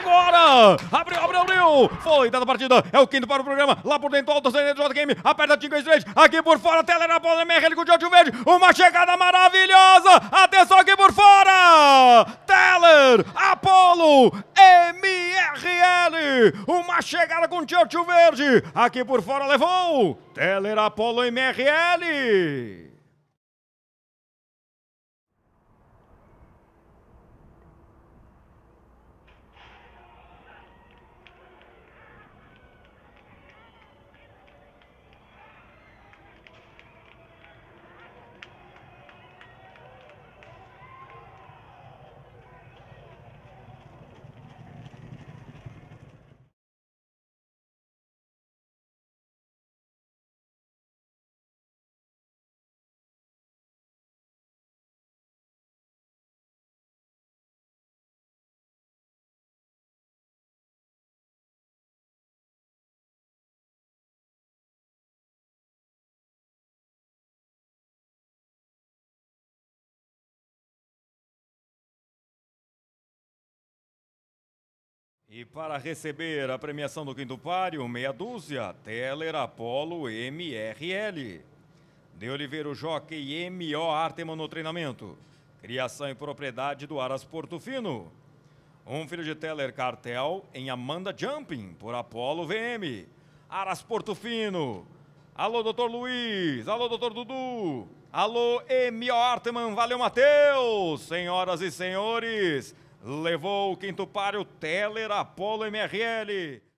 agora! Abriu, abriu, abriu! Foi, dada a partida, é o quinto para o programa. Lá por dentro, alto, sem dentro, game. Aperta 5 e 3. Aqui por fora, tela na bola, com o Jorge Verde. Uma chegada maravilhosa! Atenção aqui por fora! Teller, Apolo, MRL. Uma chegada com o Jorge Verde. Aqui por fora levou. Teller, Apolo, MRL. E para receber a premiação do quinto páreo, meia dúzia, Teller Apollo MRL. De Oliveira Jockey MO Arteman no treinamento. Criação e propriedade do Aras Portofino. Um filho de Teller Cartel em Amanda Jumping por Apollo VM. Aras Portofino. Alô, doutor Luiz. Alô, doutor Dudu. Alô, MO Arteman. Valeu, Matheus. Senhoras e senhores levou o quinto páreo Teller Apolo MRL.